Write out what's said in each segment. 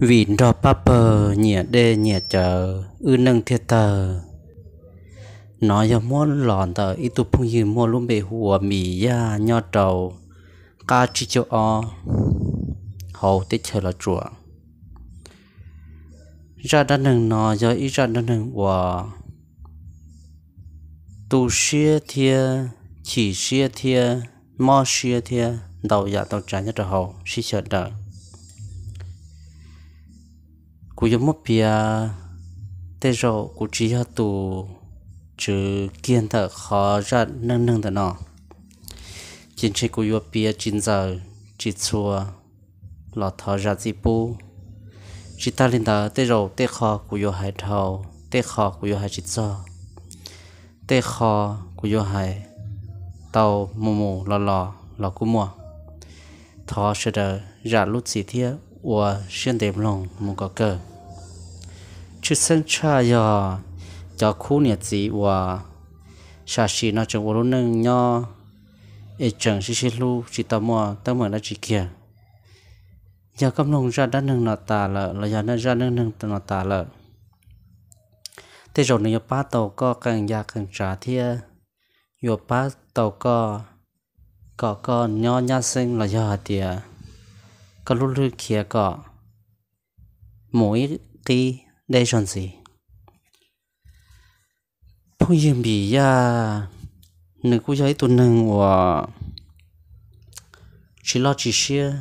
vì rò paper nhẹ đê nhẹ chờ ư nâng thiệt tờ nó giờ muốn lòn tờ ít tu phong dư mua luôn bề hùa mì ya nho trầu ca chi cho o hầu tết chờ là chùa ra đa nâng nó giờ ít ra đa nâng hòa tu xia thia chỉ xia thia mo xia thia đầu dạ tao trả nhất hầu xí chờ đợi cú giống một bia tê rộ cú chỉ cho tù chứ kiên thở khó ra nâng nâng thở nọ chính trị cú yếu bia chính giờ chỉ xua lọt thở ra gì bu chỉ ta lên thở tê rộ tê khó cú yếu hải thầu tê khó cú yếu hải chỉ cho tê khó cú yếu hải tàu mù mù lò lọ lò cú mùa thở sẽ đỡ ra lúc gì thiết của xuyên đêm lòng mù có cờ chú sinh cha giờ cho khu nhiệt gì và xa xí nó chẳng vô nâng nho ấy chẳng xí xí lu chỉ tao mua tao mua nó chỉ kia giờ cầm nông ra đã nâng nọ tà lợ là giờ nó ra nâng nâng nọ tà lợ thế rồi nếu ba tàu có càng già càng trả thia dù ba tàu có có có nho nhã sinh là giờ thì có lúc lúc kia có mỗi kỳ đây chọn gì phong yên bị ya nữ cô giấy tuần nâng của chỉ lo chỉ xia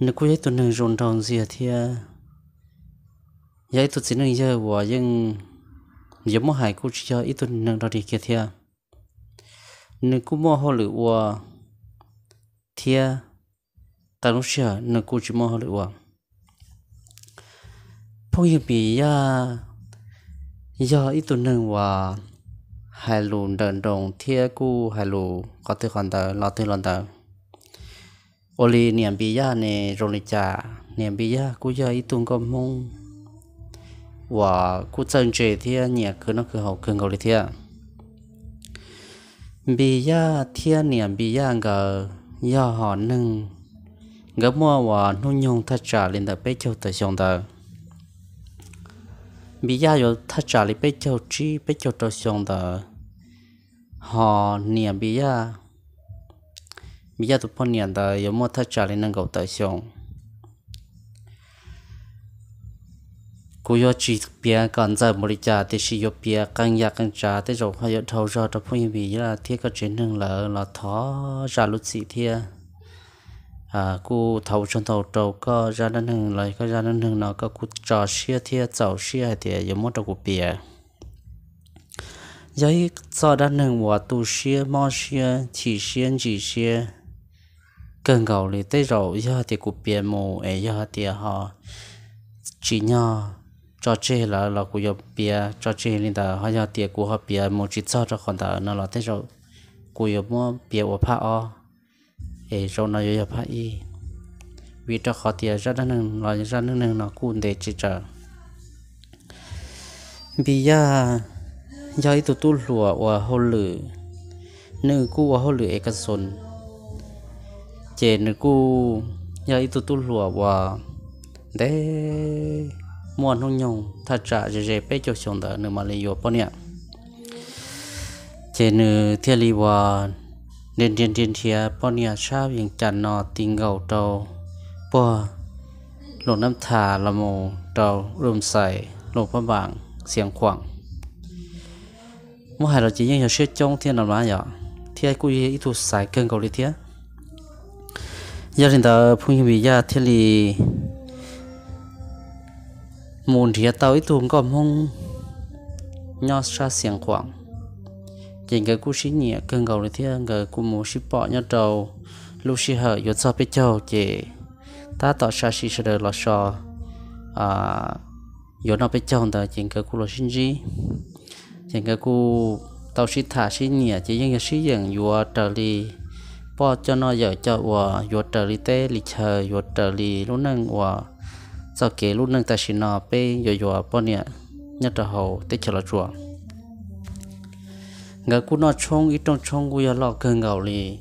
nữ cô giấy tuần nâng rộn rộn gì thì giấy tuần chỉ nâng giờ của nhưng giờ mua hải cô chỉ cho ít tuần nâng đó đi kia thì nữ cô mua hồ lửa của thì ta nói xưa nữ cô chỉ mua hồ lửa phong hiểu bị à do ít tuần nâng wa, hai lù đần đồng thia cu hai lù có tư còn tờ lo tư lần tờ ô li niệm bị ra nè rồi trả niệm bị ra cu giờ ít tuần có mong wa, cu chân chế thia nhẹ cứ nó cứ học cứng cầu thia bị ra thia niệm bị ra ngờ do họ nâng gấp mua wa nuôi nhung thật trả lên tờ bê châu tờ sông tờ bây giờ rồi thà trả lại bây giờ chi bây giờ tôi xong đó họ niệm bây giờ bây giờ tôi phân nè đó có mua thà trả lại nâng cao tôi xong cô yo chỉ bia gần giờ một trả thì chỉ yo bia gần ya gần trả thì rồi họ yo thâu ra tôi phân bây giờ thì có chuyện hưng là là thó ra lúc gì thiệt à cô thầu chân thầu trầu có ra đến hưng lại có ra đến hưng nó có cô trò xia thia chầu xia thì giống mốt trầu của bìa giấy cho đến hưng hòa tu xia mò xia chỉ xia chỉ xia cần cầu thì tới rồi giờ thì của bìa mù ấy giờ thì họ chỉ nhau cho chê là là của giờ bìa cho chê nên ta họ giờ thì của họ bìa mù chỉ cho cho còn ta nó là tới rồi của giờ mò bìa hoa pa o e rồi nó yêu phải y vì cho khó tiền ra đó nâng là ra nâng nâng nó cũng để chỉ chờ bây tụt lùa và hồ lử nữ cũ và lử e cái sồn chế nữ cũ giờ tụt lùa và để mua nông nhung thật trả dễ dễ bé cho xuống đó nữa mà lấy vô bao nhiêu chế nữ thiên lý và nên điên điên thia bọn nhà sao yên chăn nọ tình gầu tàu, bò lộn năm thả là mồ tàu, rùm sảy lộn phát bảng xiềng khoảng mỗi hai là chỉ những hiểu sơ trong thiên làm lá nhỏ thì ai cũng ít thuộc sải cơn cầu lý thiết giờ hiện tại phun hình bị gia thiên lì môn thì tao ít thuộc còn không nho xa xiềng khoảng chỉ cái cú xí nhẹ cơn gầu này thì người cú muốn xí bỏ nhau trầu lúc xí hở yếu sao biết châu chỉ ta tỏ xa xí sẽ được lọ sò à yếu nó biết châu đó chỉ cái cú là xí gì chỉ cái cú tao xí thả xí nhẹ chỉ những cái xí dần yếu trở đi bỏ cho nó giờ cho và yếu trở đi tê lì chờ yếu trở đi lúc nâng và sau kế lúc nâng ta xí nó bê yếu yếu bỏ nhẹ nhất là hậu tết chờ là chuồng ngờ cú nó chong ít trong chong cú lo cơ ngầu lì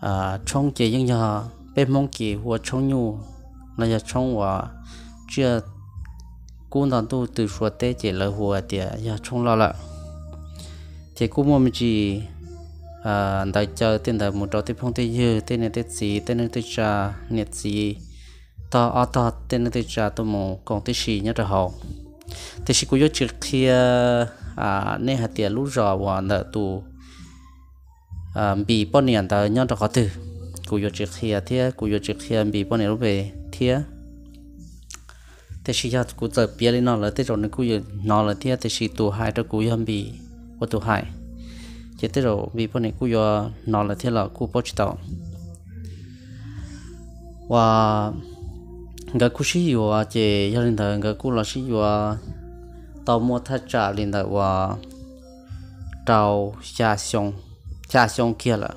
à chong chỉ những nhà bé mong kỳ hùa chong nhu là giờ chong hòa chưa cú nó tu từ số tê chỉ là hùa tiệt giờ chong lo lợ thì cú mua mình chỉ à đại chờ tiền đại một trò tiếp phong tiền như tiền này tiền gì tiền này tiền trà nhiệt gì ta ở ta tiền này tiền trà tôi mù còn tết gì nhớ rồi hậu tết gì cú yếu trước khi à nên hạt tiền lúc giờ và nợ tù bị bọn này ta nhon cho khó từ cú yo trực kia thế cú yo trực kia bị bọn này về thế thế khi cho cú giờ bia lên nó là thế rồi nó cú yo nó là thế thế khi tù hai cho cú yo bị có tù hai thế thế rồi bị bọn này cú yo nó là thế là cú bao tàu và cái cú sĩ yo chế gia đình thờ cái cú là sĩ yo tàu mua thắt trả lên là và tàu xa xong xa xong kia là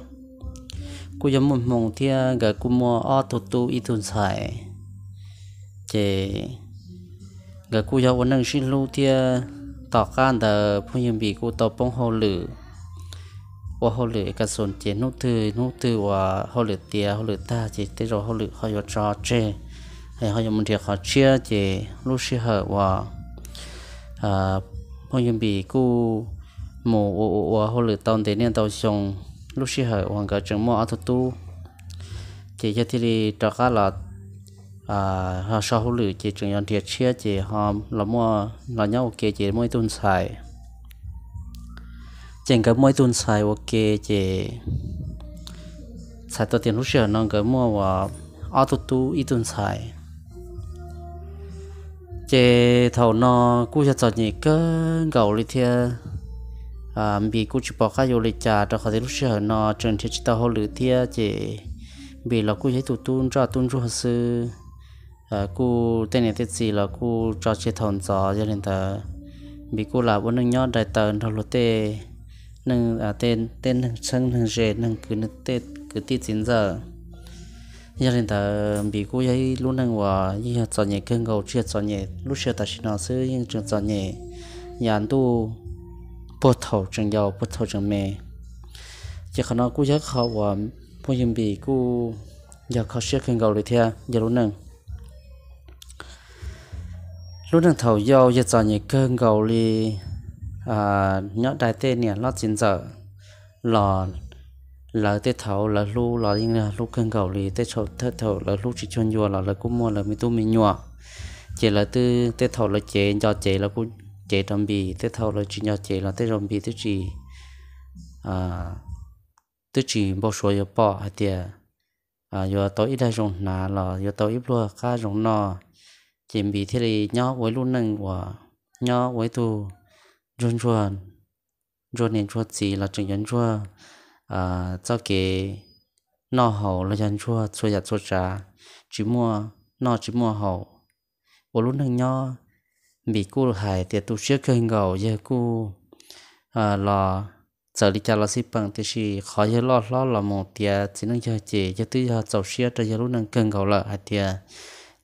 cô giống một mong thì gái cô mua ô tô tu ít tuần xài chế gái cô giống vẫn đang xin lưu thì tỏ can là phong nhân bị cô tàu bông hồ lử và hồ lử cả sồn chế nốt từ nốt từ và hồ lử tia hồ ta chế tới rồi hồ lử họ cho chơi hay họ dùng một điều họ chia lúc xưa họ à phong nhân bị cú mù ô ô ô hồ lử tông thế nên tàu sông lúc xí hở hoàng cả trường mua ở thuật tu chỉ cho thì đi cho cá là à họ sau hồ lử chỉ trường yon thiệt chia chỉ họ là mua là nhau ok chỉ mua tuần xài chẳng cái mua tuần xài ok chỉ xài tôi tiền lúc xưa nó cái mua và ở thuật tu ít tuần xài chế thầu nó cũng sẽ chọn những cái gầu lịch thì à bị cú bỏ khá nhiều lịch trả cho khỏi lúc xưa nó trường thiết chế tao hồ lử thì chế bị là cú sẽ tụt tuôn ra tuôn ra sư à cú tên này tên gì là cú cho chế thầu gió cho nên ta bị cú là bốn nâng nhót đại tờ thầu lô tê nâng à tên tên nâng sân nâng rệt nâng cứ nâng tê cứ tít chín giờ hiện tại bị cô ấy luôn đang hòa như cho nhẹ cơn gầu chia cho nhẹ lúc xưa ta xin nó sư nhưng trường chọn nhẹ nhà anh tu bớt thầu trường giàu bớt thầu trường mẹ chỉ khả năng cô ấy khó hòa bây giờ bị cô giờ khó xưa cơn gầu rồi thea giờ luôn đang lúc đang thầu giàu giờ cho nhẹ cơn gầu đi à nhớ đại tên nè lót chín giờ là là tết thảo là lu là những là lu cân cầu lì tết thảo tết thảo là lu chỉ cho nhua là là cũng mua là mình tu mình nhua chỉ là từ tết thảo là chế cho chế là cũng chế trong bì tết thảo là chỉ cho chế là tết trong bì tết chỉ à tết chỉ bao số giờ bỏ hay tiền à giờ tối đại dùng nà là giờ tối ít luôn cá dùng nọ chỉ bì thế này nhó với lu nâng và nhó với tu run run run nên run gì là chỉ run run à cho cái nó hậu là dân chua chua giặt chua trà chỉ mua nó chỉ mua hậu ở lúc nâng bị cô hải thì tu sửa kênh gầu giờ cô à là giờ đi chợ là xí bằng thì chỉ khó giờ lo lo là một tia chỉ nâng giờ chỉ giờ tư giờ chậu sửa cho giờ lúc nâng kênh gầu là hai tia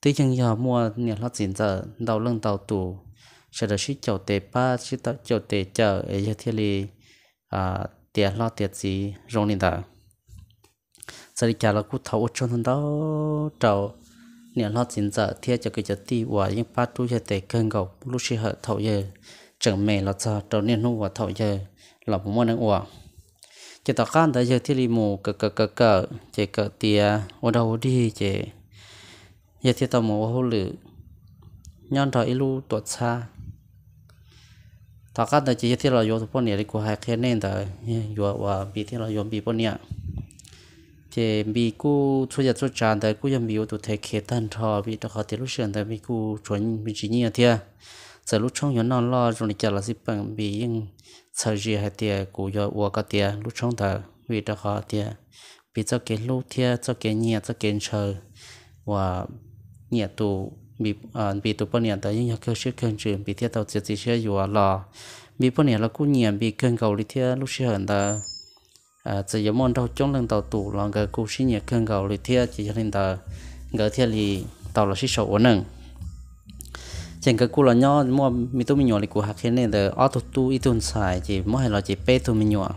tư chân giờ mua nhà lo tiền giờ đầu lưng đầu tủ sẽ được xí chậu tệ ba xí chậu tệ chợ ở giờ thì à tiền lo tiền gì rong lên đó sau khi trả là cú thầu chôn đó trầu nè lo tiền giờ thiệt cho cái chợ ti và những phát tu cho tệ cơn gầu lúc xí hở thầu giờ chẳng mẹ là giờ trầu nè nu và thầu giờ là một món ăn uà chỉ tao can tới giờ thì li mù cờ cờ cờ cờ chỉ cờ tiền ở đâu đi chỉ giờ thì tao mù hồ lử nhon thọ ilu tuột xa ถ้ากันแต่จีที่เราโยทุกคนเนี่ยกูหายแค่เน่นแต่โยว่าบีที่เราโยบีปนเนี่ยเจบีกูช่วยจะช่วยจานแต่กูยังมีอยู่ตัวเทคตันทอบีตัวเขาติลุเชียนแต่มีกูชวนมีจีเนี่ยเทียจะลุช่องยนนอนรอจนจะละสิบปังบียังเสียจีให้เตียกูโยว่าก็เตียลุช่องแต่วีตัวเขาเตียบีจะเกลือเทียจะเกลือเนี่ยจะเกลือเชอว่าเนี่ยตัวมีอ่ามีตัวปนี่แต่ยังอยากเชื่อเครื่องจืดมีเที่ยวเจ็ดสิเชื่ออยู่อ่ะหรอมีปนี่เรากู้เงียบมีเครื่องเก่าลิเที่ยวลูกเชื่อเห็นแต่อ่าจะยมอนเราจ้องเรื่องต่อตู่ลองก็กู้ชิ้นเงียบเครื่องเก่าลิเที่ยวจะยังแต่เงาเที่ยวลีต่อเราชิ้นโฉนหนึ่งเช่นก็กู้เราย่อมัวมีตัวมีหยวนลิกูหักเห็นเนี่ยแต่อ้อตัวตู้อีตุนสายจีมั่วให้เราจีเป้ตัวมีหยวน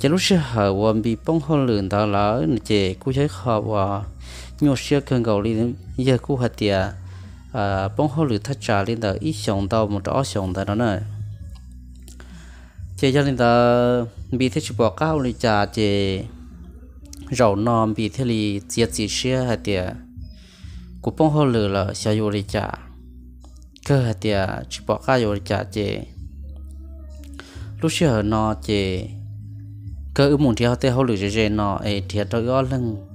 จะรู้เชื่อเหรอว่ามีป้องคนอื่นต่อแล้วจีกู้ใช้ขอบว่า nhiều xe cần cầu đi đến giờ cú hạt tiệt à bông hoa lửa thắt trà lên đó ít sống đâu một đó sống tàu đó nữa, chỉ cho lên đó bị thế chụp bỏ cao lên trà chỉ rau non bị thế li giết gì xe hạt tiệt cú bông hoa lửa là sẽ vô lên trà cơ hạt tiệt chụp bỏ cao vô lên trà chỉ lúc xe nó chế cơ ứng muốn theo theo lửa chế nó ấy thiệt đó lưng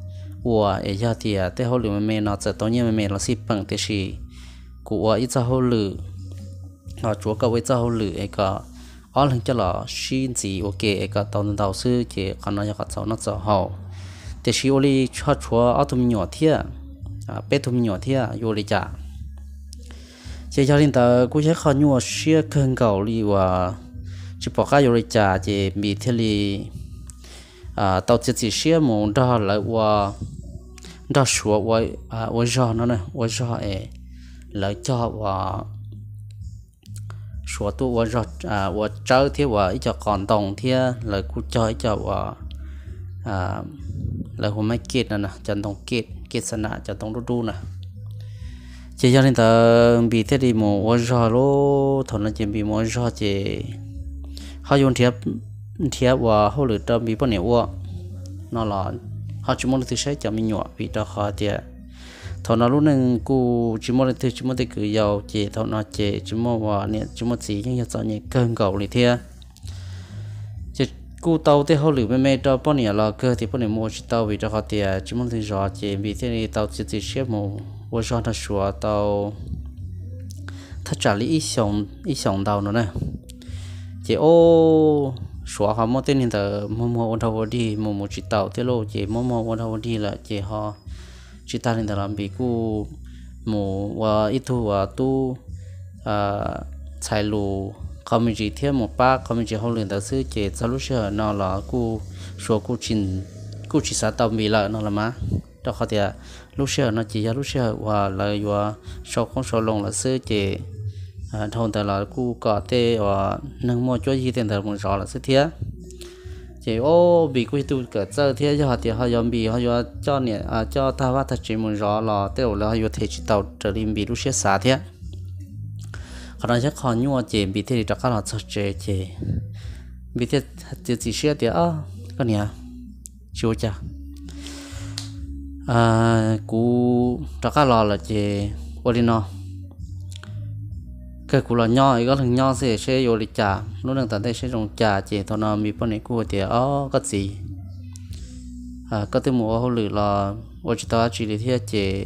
我也要的啊，对后里面没拿着，当年没拿是本的是，古我一只后里，啊，主个为只后里一个，阿能叫了新子我给一个当当导师给可能要个找那找好，但是我哩吃吃阿土米鸟贴，啊，白土米鸟贴有哩家，这家领导估计看我学更高哩哇，只不过有哩家这每天哩。à tàu chỉ chỉ xia mù đó là qua đó sửa qua à qua do nó nè qua do ấy là cho qua số tu qua do à qua chơi thì qua ít cho còn đồng thì là cú chơi cho qua à là hôm mấy kết nè chân đồng kiệt, kiệt sân nè chân đồng đu đu nè chỉ cho nên ta bị thế đi mù qua do luôn, thằng nó chỉ bị mù do chỉ họ dùng thiệp thiệp và hậu lửa cho bị bọn này nó là họ chỉ muốn thứ sáu cho mình nhọ vì đó họ thì thọ nào lúc nâng cụ chỉ muốn thứ chỉ muốn thứ cứ giàu chỉ thọ nào chỉ chỉ muốn và nè chỉ muốn gì nhưng giờ nhẹ cơn cầu lì thiệp chỉ cụ tàu thì hậu lửa bên mẹ cho bọn này là cơ thì bọn này mua chỉ tàu vì đó họ thì chỉ muốn thứ giờ chỉ vì thế này tàu chỉ chỉ xếp mù vô cho nó sửa tàu thật trả lý ý sống ý sống tàu nữa nè chỉ ô sủa họ mua tên hiện tại mua mua ôn thầu đi mua mua chỉ tàu thế lộ chỉ mua mua ôn thầu đi là chỉ họ chỉ ta nên tại làm bị cú mua và ít thu và tu à chạy lù không mình chỉ thiết một ba không mình chỉ học luyện tạo sư chỉ solution nó là cú sủa cú trình cú chỉ sáng tạo mỹ lợi nó là má đó họ thì lúc xưa nó chỉ ra lúc xưa và là vừa sau không số lồng là sư chỉ thông ờ, tờ là cu cỏ tê và nâng mua cho gì tiền tờ cũng rõ là sẽ thế chỉ ô bị quy tụ cả giờ thế cho họ thì họ dòm bị họ dòm cho nè à cho ta vắt thật chỉ muốn rõ là tê là họ dòm thể chỉ tàu trở lên bị lúc sẽ xả thế còn nó chắc còn nhua chỉ bị thế thì chắc là sợ chế chế bị thế thì chỉ sẽ thì à con nè chú chưa à cú chắc là là chế Orino cái cụ là nho cái thằng nho sẽ sẽ vô lịch trà nó đang tận tay sẽ dùng trà chỉ thôi nào bị bọn này cua thì ó có gì à có tiếng mùa hậu lử là ở chỗ ta chỉ để thiết chế,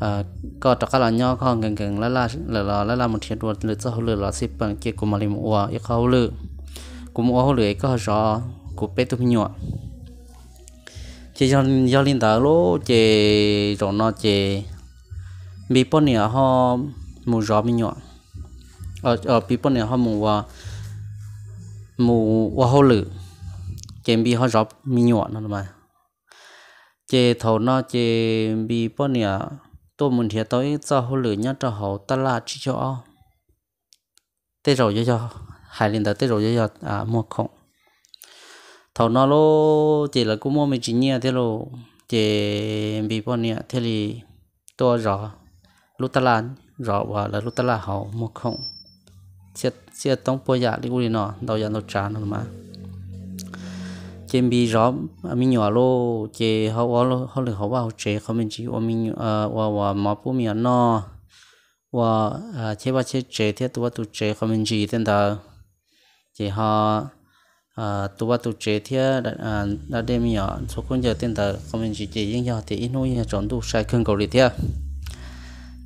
à có tất cả là nho không gần gần là là là là là một thiên đuôi lửa cho hồ lử là xếp bằng kia của mà lim mùa cái hậu lử cũng hồ hậu lử có rõ của bé tụi nhỏ chỉ cho do liên tờ lỗ chỉ rồi nó chỉ bị bọn này họ mù gió mi nhỏ ở ở bọn này họ mù wa à, mù wa hô lử chém bi họ gió mi nhỏ nó mà chê thầu nó chê bi bọn này à, tôi muốn thiệt tới cho hô lử nhá cho họ ta là chỉ cho ao, tê rồi cho hai liên tới tê rồi cho à mua không thầu nó lô chỉ là cũng mua mình chỉ nhia thế lô chỉ bị bọn nhia thế thì tôi rõ lúc ta làm rõ và là lúc ta là hậu một không chết chết tông po dạ đi guli nó đâu dạ nó tràn nó mà trên bi rõ mình nhỏ lô chê hậu ó lô họ lừa họ vào chê không mình chỉ ó mình ờ và và mà po mình nó và chế ba chế chế tu ba tu chế không mình chỉ tên đó chế họ à tu ba tu chế thì à đã đem nhỏ số con giờ tên tờ không mình chỉ chế những nhau thì ít nuôi chọn đủ sai cưng cầu đi theo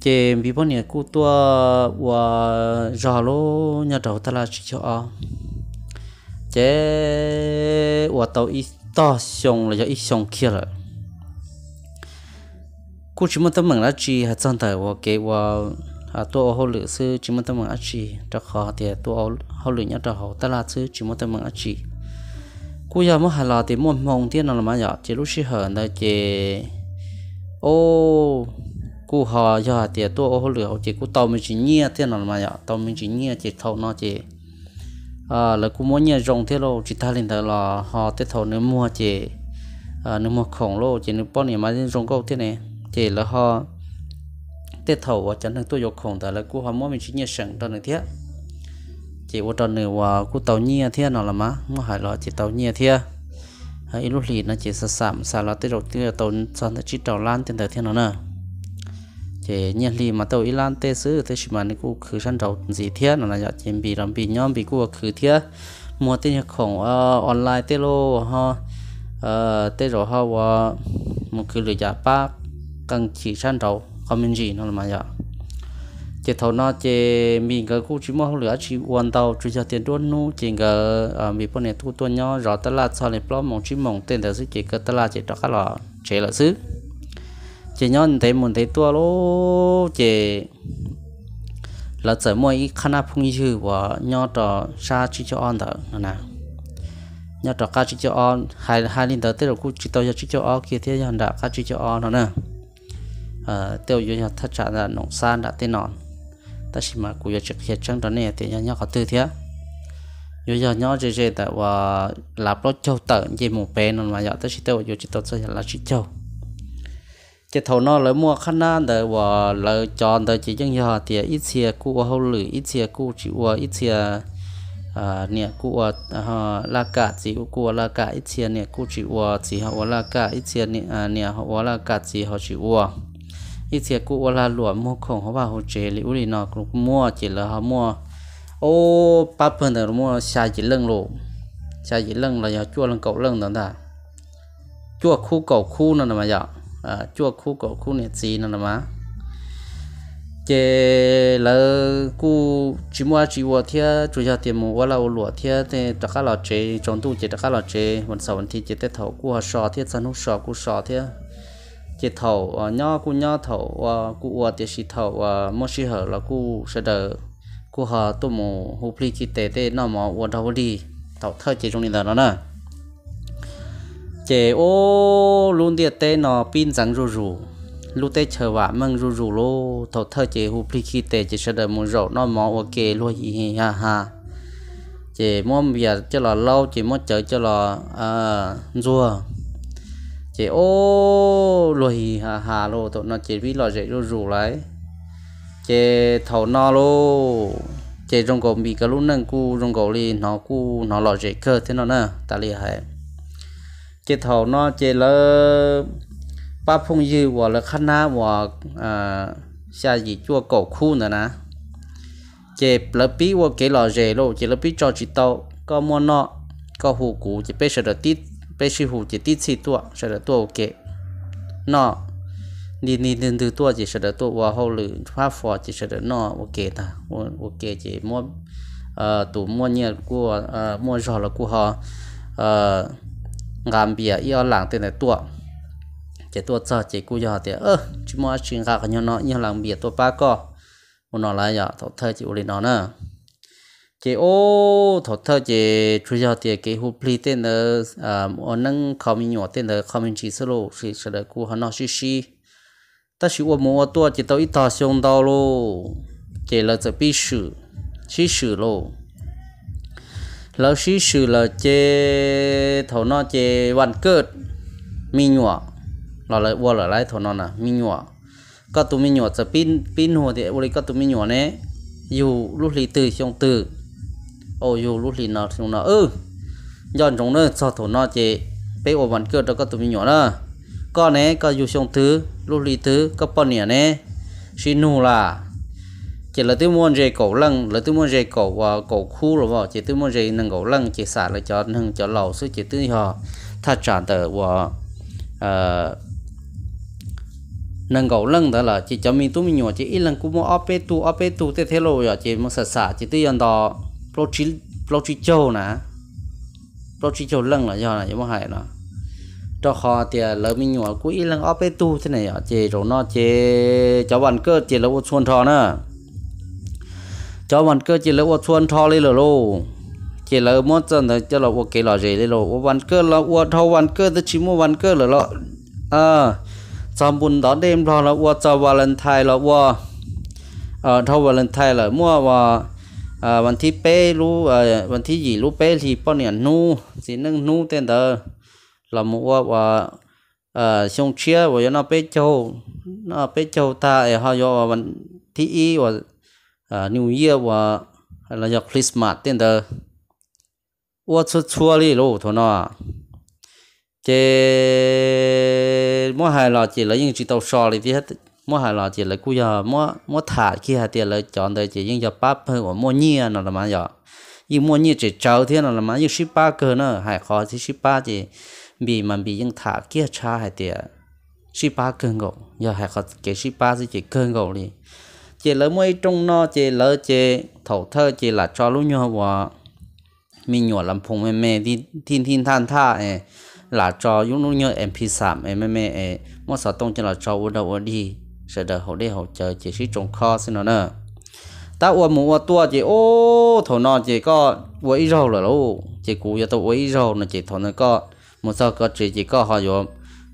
chế vì bọn này cụ tua và giò lô nhà đầu ta là chỉ cho à, chế và tàu ít to xong là do ít xong kia rồi cụ chỉ muốn tâm mừng là chỉ hạt chân thời và cái và à tôi hậu lự sư chỉ muốn tâm mừng là chỉ cho khó thì tôi hậu lự nhà đầu ta là sư chỉ muốn tâm mừng là chỉ cụ giờ mới hà là thì mồm mồm tiên là mà giờ chỉ lúc xí hở là chế ô cú họ giờ thì tôi ô lửa chỉ cú tàu mình chỉ nhia thế nào mà nhở tàu mình chỉ nhia chỉ thầu nó chỉ à là cú muốn nhia rồng thế rồi chỉ ta lên đó là họ thế thầu nếu mua chỉ à, nếu mua khổng lồ chỉ nếu bao nhiêu mà rồng câu thế này chỉ là họ thế thầu và chẳng thằng tôi dục khổng đó là cú họ muốn mình chỉ nhia sẵn đó này thế chỉ ô tròn nữa và cú tàu nhia thế nào là má mà hải lo chỉ tàu nhia thế ấy lúc lì nó chỉ sạm sạm là tới đầu tiên tàu sang chỉ tàu lan tiền thời thế nào nữa chế nhân lý mà tàu Iran tê sứ thế chỉ mà nó cũng khử săn trâu gì thế nó là giờ chém bị làm bị nhóm bị cũng khử thế mua tiền nhập khổng ờ, online tê lô ha ờ, tê rồi ha và một cái lựa chọn ba cần chỉ đầu không nên gì nó là mà giờ chế thầu nó chế mình cái cũng chỉ mua lửa chỉ quan tàu chỉ cho tiền đốt nu chỉ cái bị bọn này thu tuân nhau rồi tất là sau này plot mong chỉ mong tiền để sự chỉ cái tất là chỉ đó các lọ chế là xứ chị nhon thấy muốn thấy tua lô chị là chỉ mua ít khăn áp không như và nhọ trò sa chỉ cho on thở nè nhọ trò ca chỉ cho on hai hai linh đó tới rồi cũng chỉ tao chỉ cho on kia thế nhon đã ca chỉ cho on đó nè ờ, tiêu yêu nhọ thất chặt là nông san đã tên nón ta chỉ mà cũng giờ trực hiện trong đó này thì nhọ nhọ có tư thế yo yo nhỏ chơi chơi tại và là lót châu tận gì một bé nó mà giờ tới chỉ tiêu yo chỉ tôi chơi là chỉ châu cái thầu nó lấy mua khăn nan để và lấy chọn để chỉ những nhà thì ít xe cũ hoa lử ít xe cũ chỉ qua ít xe à nè cũ à la cả chỉ cũ la cả ít xe nè cũ chỉ qua à, chỉ hoa la cả ít xe nè à nè hoa la cả chỉ hoa chỉ qua ít xe cũ la lụa mua không họ vào họ chế liệu gì nó cũng mua chỉ là họ mua ô ba phần là mua xài chỉ lưng lộ xài chỉ lưng là giờ chua lưng cậu lưng đó ta chua khu cậu khu nó là mà giờ à, chua khu cổ khu này gì nữa mà chế là cú chỉ mua chỉ mua thia chủ nhà tiền mua là lúa thia thì tất cả là chế trong tu chế tất cả là chế vẫn sau vẫn thì chế tết thầu cú họ sò thia săn hút sò cú sò thia chế thầu nhó cú nhó thầu và cú uo tiền xì thầu và mua xì hở là cú sẽ đỡ cú họ tu mù hụp li chỉ tệ tệ nó mò uo đầu đi thầu thơ chế trong này là nó nè chế ô luôn địa tê nó pin rắn rù rù lúc tê chờ vả măng rù rù lô thọ thơ chế hụp lì khi tê chế sơ đợi mù rộ nó mò ok lô gì hì ha ha chế mò bìa cho là lâu chế mò chờ cho là à rùa chế ô lô hì ha ha lô thọ nó chế vi lò dễ rù rù lấy chế thọ nó lô chế trong cổ bị cái lúc nâng cu trong cổ li nó cu nó lò dễ cơ thế nó nè ta li hay chế thầu nó chế lơ ba phong dư và là khăn na và à xa gì chua cổ khu nữa nè chế lỡ bí và kế lò rề lô chế lỡ bí cho chị tàu có mua nọ có hù cũ chế bê sợ đợt tít bê sư hù chế tít xì tua sợ đợt tua ok nọ đi đi từ từ tua chỉ sợ đợt tua và hậu lử phá phò chỉ sợ đợt nọ ok ta ok chế mua ờ tụ mua của ờ, mua giò là của họ ờ งามเบียอีอหลังเต็มแต่ตัวเจตัวซอเจกูยอเตเออชิมอชิงกาขยนอีหลังเบียตัวป้าก็มุนอลายอทอเธอจิอุลินอนะเจโอทอเธอเจชุยอเตเกฮูพลีเต็นเออ่าอนังคอมิโยเต็นเอคอมินชิสโลชิสเลกูฮานอชิชิแต่ชิวมัวตัวเจตัวอีตาชงดาวโลเจเลจะปีชื่อชิชื่อโล lão sĩ sử là chế thầu nó chế văn cớt mi nhọ là lại qua là lại thầu nó nè mi nhọ có tụi mi nhọ sẽ pin pin hồ thì ở đây có tụi mi nhọ nè dù lúc lì từ trong từ ô dù lúc lì ừ. nó trong nó ừ dọn trong nó sao thầu nó chế, bé ô văn cớt đó có tụi mi nhọ đó có nè có dù trong thứ lúc lì thứ có bao nhiêu nè xin nụ là chỉ là tôi muốn dây cổ lăng là tôi muốn dây cổ và cổ khu rồi vào chỉ tôi muốn dây nâng cổ lăng chỉ xả là cho nâng cho lầu số chỉ tôi họ thà trả tờ và nâng cổ lăng đó là chỉ cho mình tu mình nhỏ chỉ ít lần cũng mua áp tu áp tu thế thế rồi chỉ muốn xả xả chỉ tôi dần đó pro chi pro chi châu nè pro chi châu lăng là do này giống hại nó cho họ thì à, lỡ mình nhỏ cũng ít lần áp tu thế này chỉ rồi nó chỉ cho bạn cơ chỉ là một xuân thọ nữa จอมันก็จะเลวทวนทอเลยหรอโลจะเลวมดจนจะเลวโอเคหล่อใจเลยหรอวันก็เลวทวันก็จะชิมวันก็เหรอละอ่าสอมบุญตอนเดิมพอเลวจะวาเลนไทน์เลวเอ่อทอวาเลนไทน์เลยเมั่วว่าเอ่อวันที่เป้รู้เอ่อวันที่หยี่รู้เป้ที่ป้อนเนี่ยนู้สีนึ่งนู้เต็นเตอร์เรามว่าว่าเอ่อชงเชียว่าจะน่าเป้โจน่าเป้โจตาเอ่อเขาโยวันที่อีว่า à New Year và hay là giờ Christmas tên đó ua chút chua đi luôn thôi nọ. À. chế mua hai lọ chỉ là những chỉ tàu sò đi hết mua hai lọ chỉ là cú giờ mua mua thả khi hai tiền là chọn đời chỉ những giờ bắp hơi của mua nhia nó là mà giờ nhưng mua nhia chỉ trâu thế nó là mà nhưng ship ba cơ nữa hai khó thì ship ba chỉ bị mà bị những thả kia cha hai tiền ship ba cơn gỗ giờ hai khó cái ship ba chỉ cơn gỗ đi chỉ lỡ mỗi trong nó chỉ lỡ chỉ thầu thơ chỉ là cho lúc nhau và mình nhỏ làm phong mẹ mẹ đi thiên thiên than tha ấy là cho những lúc nhau em phi sạm em mẹ mẹ ấy mỗi sáu tông chỉ là cho u đầu u đi sẽ đợi hậu đi hậu chờ chỉ sử trồng kho xin nó nữa ta uo mù uo tua chỉ ô thầu nó chỉ có uo ít rồi lâu chỉ cú giờ tôi uo ít rồi nó chỉ thầu nó có một sao có chỉ chỉ có họ rồi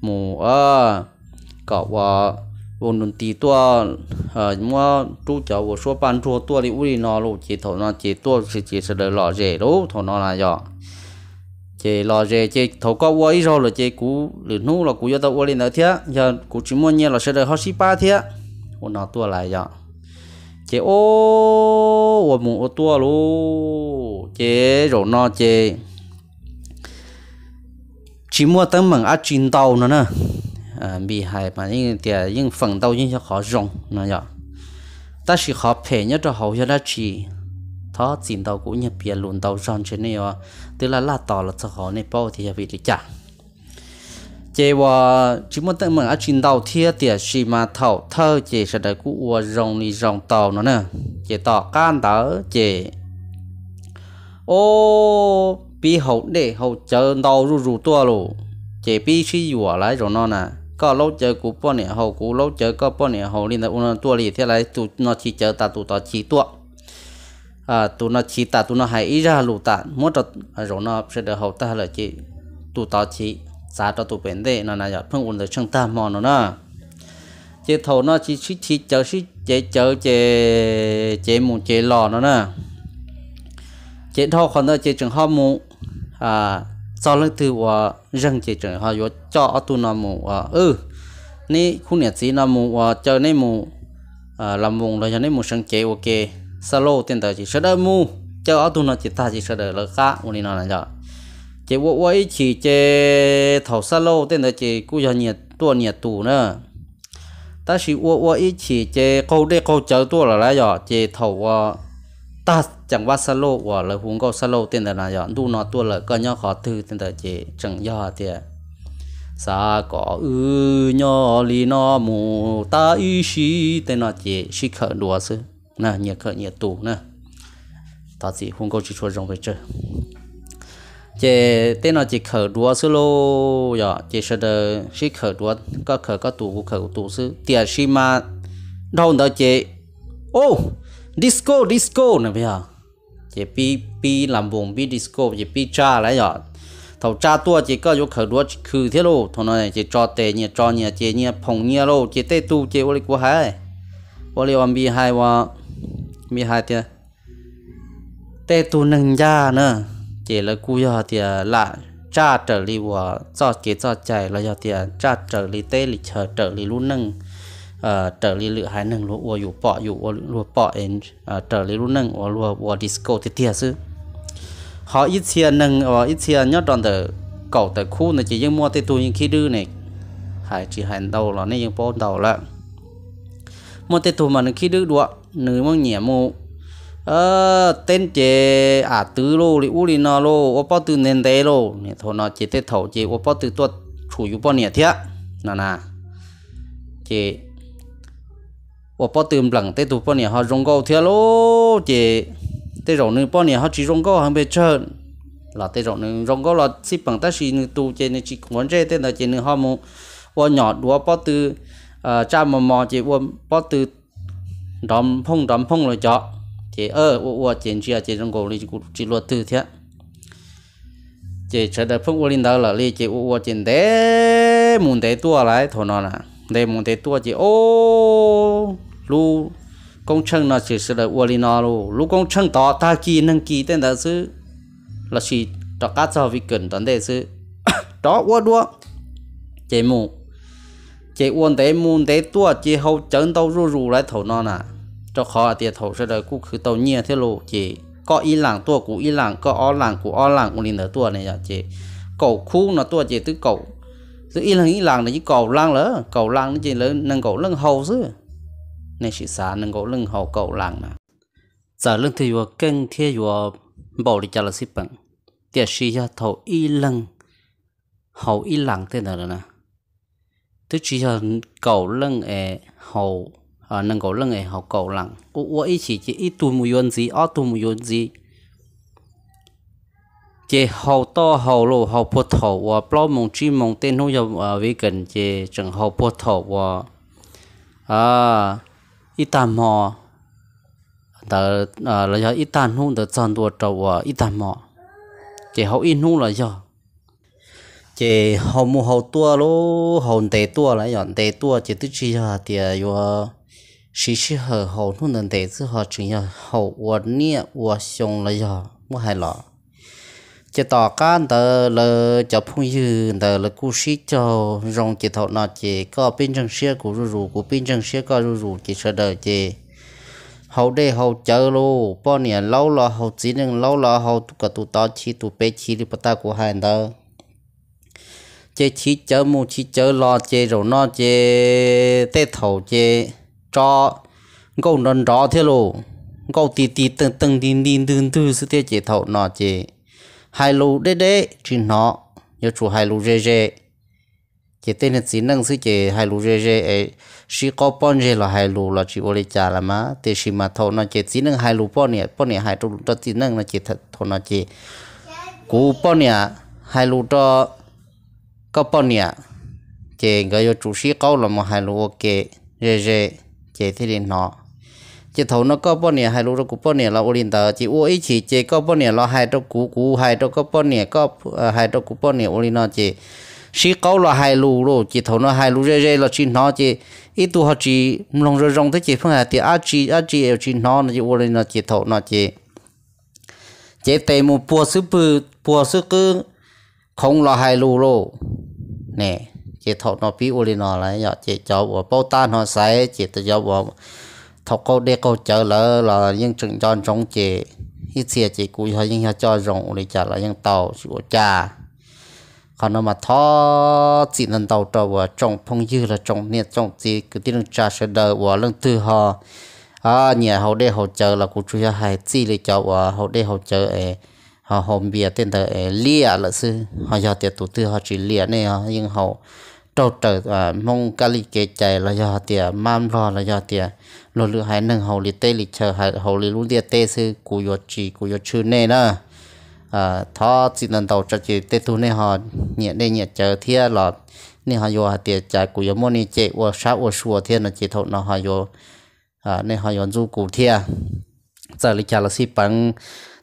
mù ờ có uo 我们地多呃，么主角我说搬出多的屋里那路街头那街多是街是的老热路头那那样，街老热街头高我一绕了街古里弄了古要到我里那天，要古只么年了是的好十八天，我那多来呀，街哦我们我多喽，街肉那街，只么等门啊进到了呢。mà những những những nhở, phải 呃米海嘛，因点因奋斗因些好用那样，但是好便宜着好些的起，他进到古人别轮到上去那样，得了拉倒了之后那包的也为了价。chỉ và chỉ muốn tận mình ở trên đầu thiết tiệt xì mà thầu thơ chỉ sẽ để cú ua rồng đi rồng tàu nó nè chỉ tỏ can tớ chỉ ô bị hậu để hậu chờ đầu rù rù tua lù chỉ bị xì rùa lại rồi nó nè ก็เราเจอกูป้อนเนี่ยเขากูเราเจอก็ป้อนเนี่ยเขาลินแต่อุณตัวลีเท่าไรตูนอชีเจอตาตูต่อชีตัวอ่าตูนอชีตาตูนอหายอีราลูตามัวตัดรอนอเสด็จเขาตาเลยจีตูต่อชีสาตตูเป็นได้นั่นน่ะอย่าเพิ่งอุ่นเลยช่างตามอนนะเจ้าทนอชีชีชีเจอชีเจเจอเจเจมูเจหล่อนะเจ้าทอคนเนอเจจึงห้อมูอ่า sau lưng thứ và răng chỉ trời họ vô cho tu nó mù và ừ ní khu nhà sĩ nam mô, và cho nên mù à, làm vùng rồi cho nên mô sáng chế ok sau lô tiền tờ chỉ sợ đỡ mù cho tu nó chỉ ta chỉ sợ đỡ lỡ cá uni nó là giờ chỉ vô vô ý chỉ chế thầu sau lô tiền tờ chỉ cú cho nhiệt tua nhiệt tù nữa ta chỉ vô vô ý chỉ chế câu đê câu chở tua là lá giờ chỉ thầu à, ta chẳng qua salo hoặc là huống câu salo tiền là là du nó tua là coi nhau khó thư tiền là chỉ chẳng do thì sa có ư nhỏ li nó mù ta y shi tên nó chỉ shi khởi đùa sư nè nhiệt khởi nhiệt tù nè ta chỉ huống câu chỉ chua rong về chơi chế tên nó chỉ khởi đua sư lô giờ chế sơ đờ sĩ khởi đua có khởi có tù khởi tù sư tiền sĩ mà đâu đó chế ô disco disco nè bây giờ chỉ bị bị làm vùng bị disco chỉ bị cha lại rồi thầu cha tua chỉ có vô khởi đua khử thế lô thằng này chỉ cho tệ nhẹ cho nhẹ chỉ nhẹ phồng nhẹ lô chỉ tê tu chỉ ô của hai vô li quan bị hai wa bị hai tia tê tu nâng ra nữa chỉ là cú giờ thì là cha trở li của cho chỉ cho chạy là giờ thì cha trở li tê lịch chờ trở li luôn nâng เออเตอร์ลีหรือหายหนึ่งรัวอยู่เปาะอยู่รัวเปาะเองเออเตอร์ลีรุ่นหนึ่งรัววัวดิสโก้ทีเทียซื้อหออีเทียหนึ่งอิีเทียยอดตอนเด็กเก่าแต่คู่เนี่ยจะยังมัวแต่ตัวยังขี้ดื้อเนี่ยหายจีหายเดาแล้วนี่ยังโป้เดาละมัวแต่ตัวมันขี้ดื้อด้วยหนึ่งมันเหนียวมูเออเต้นเจอาตื้อโลหรืออุลินาโลว่าป้อตื่นเตนเตโลเนี่ยทนอเจเตถเถาเจว่าป้อตื่นตัวถยอยู่ป้อเนียเทียนานะเจ họ rong gạo chị tê rồi họ chỉ rong gạo không biết chơi, là rồi rong gạo là xí bằng ta xí nên chị trên nên chỉ muốn chơi tên là chị nên họ muốn qua nhỏ đua bao từ cha mà mò chị qua bao từ đom phong đom phong rồi chị ơi, ở qua trên chia chị rong gạo thì chỉ luật từ thế chị chờ đợi phong qua linh đạo là li chỉ qua trên thế muốn thế tua lại thôi nó là để muốn thế tua chỉ ô lu công chân nó chỉ là uo li nó lu lu công chân tỏ ta kỳ nâng kỳ tên đó chứ là chỉ cho cá cho vi cần tận đây chứ đó uo đua chế mù chế uo thế muốn thế tua chỉ hậu chân đâu rù rù lại thầu nó nè à. cho khó tiền thầu sẽ đời cũng cứ tàu nhia thế lu chỉ có ý làng tua của ý làng có ó làng của ó làng của linh ở tua này giờ chế cầu khu nó tua chế tứ cầu tôi tu ilang ilang là chỉ cầu lang lỡ cầu lang nó chỉ lỡ nâng cầu lưng hầu chứ này chỉ xả nâng cầu lưng hầu cầu lang mà giờ lưng thì vừa kinh thì vừa bảo đi cho là xếp bằng tiệt sĩ ra thầu ilang hầu ilang thế nào đó nè tôi chỉ là cầu lưng ẻ hầu à nâng cầu lưng ẻ hầu cầu lang u u ý chỉ chỉ ít tu mùi gì ó tu mùi gì chế hậu to hậu lộ hậu bột thọ và bao mong chi mong tên hữu dòng ở với gần chế chẳng hậu bột thọ và à ít tạm mò tờ à là do ít tàn hung tờ chọn đồ trầu và ít tạm mò chế hậu ít hung là do chế hậu mù hậu tua lô hậu tề tua là dọn tề tua chế tức chi là thì yo sĩ sĩ hở hậu hung tề chứ họ chỉ hậu và niệm và xong là do mua hai lọ chỉ tỏ can tờ lờ cho phong dư tờ lờ cú sĩ cho rong chỉ thọ nọ chỉ có pin chân xe của rù rù của pin chân xe có rù rù chỉ sợ đời chỉ hậu đây hậu chờ lô bao nhiêu lâu là hậu chỉ nên lâu là hậu tụ cả tụ tao chi tụ bê chi đi bắt ta của hai tờ chế chi chớ mu chi chớ lo chế rồi nó chế tê thầu chế cho câu nón rõ thế lô câu tì tì từng từng đi đi từng từ sự thế chế thầu nọ chế hai lô đê đê chỉ nó nhớ chủ hai lô dê dê chỉ tên là chỉ năng sư chỉ hai lô dê dê ấy chỉ có bọn dê là hai lô là chỉ ô lê trả là má thì chỉ mà thâu nó chỉ chỉ năng hai lô bọn nè bọn nè hai lô đó chỉ năng nó chỉ thật thâu nó chỉ cú bọn nè hai lô đó, có bọn nè chỉ người chủ sĩ câu là một hai lô ok dê dê chỉ thế nên nó chỉ thầu nó có bao nhiêu hai lúc nó cũng bao nhiêu là ổn định tờ chỉ uống ít chỉ chỉ có bao nhiêu là hai trong cú cú hai trong có bao nhiêu có hai trong cú bao nhiêu ổn định nó chỉ sĩ câu là hai lù rồi chỉ thầu nó hai lù rê rê là chỉ nó chỉ ít tuổi họ chỉ lòng rồi rong thế chỉ phương hà thì a chỉ a chỉ ở chỉ nó nó chỉ ổn định nó chỉ thầu nó chỉ chế tề một bùa sư bự bùa sư cứ không là hai lù rồi nè chỉ thầu nó biết ổn định nó là nhở chỉ cho bỏ bao tan họ sai chỉ tự cho bỏ thầu cô đe cô chở lỡ là những trường tròn trống chị hít xe chị cúi hay những cho rộng để trả lại những tàu của cha còn nó mà thó chỉ lần tàu tàu và trong phong dư là trong niệm trong chị cứ tiếng cha sẽ đợi và lần thứ họ à nhà họ đe họ chở là của chú hai chỉ để cho và hậu đe hậu chở ấy họ hồn bìa tên thờ ấy lia là sư họ giờ tiệt tụ tư họ chỉ lia này nhưng hậu trâu trở à mong cali kê chạy là do tiề mam lo là do tiề lo lựa hai nâng hầu lì tê lì chờ hai hầu lì luôn tiề tê sư cù yo chỉ cù yo chư nè đó à thọ chỉ lần đầu cho chỉ tê tu nè họ nhẹ đây nhẹ chờ thia là nè họ yo tiề chạy cù yo mô nè chạy wo sa wo suo thia nó chỉ thọ nó họ yo à nè họ yo du cù thia giờ lì chờ là si bằng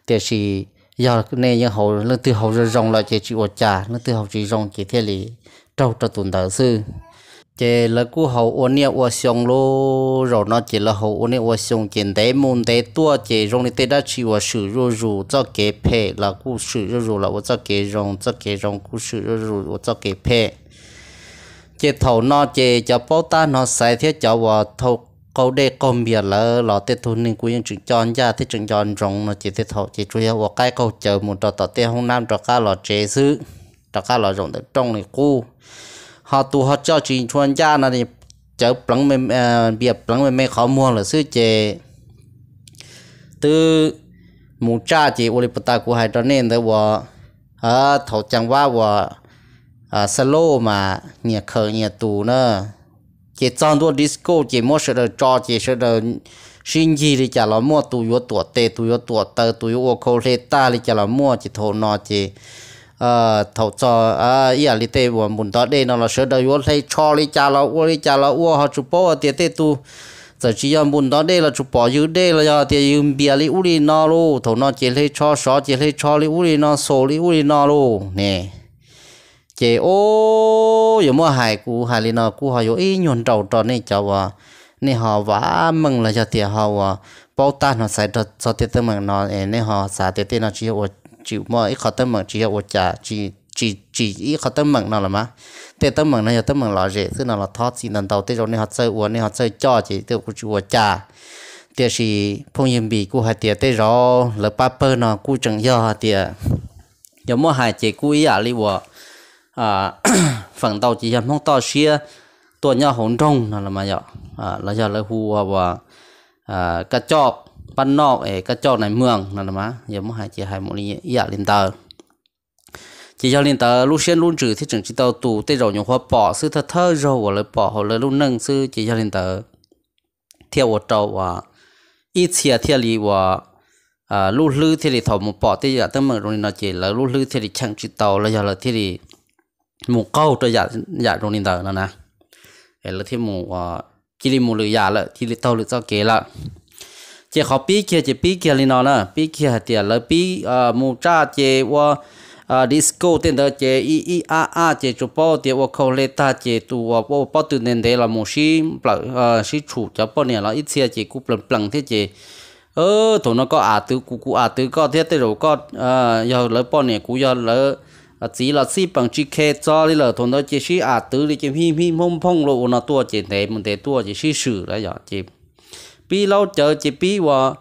tiề si giờ nè như hầu lương tư hầu rong lại chỉ chỉ wo cha lương tư hầu chỉ rong chỉ thia lì trâu trâu tuần đỡ sư chế là cú hậu ôn nè ua xong lô rồi nó chế là hậu ôn nè ua xong chế tế môn tế tua chế rong nè tế đã chỉ ua sử rô rù cho kế phe, là cú sử rô rù là ua cho kế rong cho kế rong cú sử rô rù ua cho kế phe, chế thầu nó chế cho bao ta nó sai thiết cho ua thầu câu đề công bia là lọ tế thu nên cú những chuyện chọn ra thế chuyện chọn rong nó chế tế thầu chế chui ua cái câu chờ một trò tọt tế hông nam cho cá lọ chế sư trò cá lọ rộng tới trong này cú họ tu họ cho chỉ chuyên gia là thì cháu bằng mình biệt bằng mình mới khó mua là sư chế từ mù cha chỉ ô lipa ta của hai đó nên đấy vợ à thầu chẳng qua vợ à solo mà nhẹ khờ nhẹ tù nữa chỉ trong đua disco chỉ mua sự đời cho chỉ sự đời xin gì thì chả là mua tu yếu tuổi tê tu yếu tuổi tơ tu yếu ô khô lê ta thì chả là mua chỉ thầu nọ chỉ ờ thầu cho à ý là tê của muốn đó đây nó là sửa đời vô thấy cho đi cha là vô đi cha là vô họ chụp bao tiền tê tu giờ chỉ là muốn đó đây là chụp bỏ dưới đây là giờ tiền dùng bia li uli nó lô thầu nó chỉ lấy cho sọ chỉ lấy cho li uli nó sổ li uli nó lô nè chế ô giờ mua hải cũ hải li nó cũ họ vô ý nhuận đầu tròn này cháu à nên họ vả mừng là giờ tiền họ à bao tan họ xài cho tiền tư mừng nó nên họ xài tiền nó chỉ chịu mơ ít khó tâm mừng chỉ hiệu trả chỉ chỉ chỉ ít khó tâm mừng nào là má tê tâm mừng này tâm mừng là gì? thứ nào là thoát gì lần đầu tê rồi này họ chơi uống này họ chơi cho chỉ tê cũng chịu trả tê thì phong yên bị cú hai tê tê rồi lỡ ba bơ nó cú chẳng do tê giờ mua hai chỉ cú ý à li vợ à phần đầu chỉ làm mong to Trung giờ, giờ à à là là cá chóc chỗ này mường là giờ một lý dạ, tờ ปันนอกเอกระจอกในเมืองนั่นละมะอย่ามาหายใจหายหมดนี่อยากลินเตอร์ chỉ cho nên tờ lúc xuyên luôn trừ thì chẳng chỉ tàu tù tê rồi nhiều hoa bỏ sư thật thơ rồi và lời bỏ họ lời luôn nâng sư chỉ cho nên tờ theo à, à, một trâu và ít xia theo lý và à lúc lư thì lý thọ một bỏ tê giờ tâm mừng rồi nó chỉ là lúc lư thì lý chẳng chỉ tàu là giờ là thì lý một câu tôi dạ dạ rồi nên tờ nó nè là thì một chỉ lý một lời giả là chỉ lý tàu được cho kế là chỉ khó biết kia chỉ biết kia lên nó nè biết kia thì là biết mu cha chỉ và disco tên đó chỉ i i a a chỉ chụp bao thì và câu lệ ta chỉ tu và bao bao tu nên đấy là một sĩ bờ sĩ chủ cho bao nhiêu là ít xe chỉ cũng bằng bằng thế chỉ ơ tụi nó có à tứ cú cú à tứ có thế thế rồi có ờ giờ lỡ bao nhiêu cú giờ lỡ ờ, chỉ là si bằng chỉ khe cho là thôn đó chỉ si à tứ đi chỉ hi hi mông phong lộ nó tua chỉ thế mình thế tua chỉ si sử đấy giờ chỉ pi lâu chờ chỉ pi và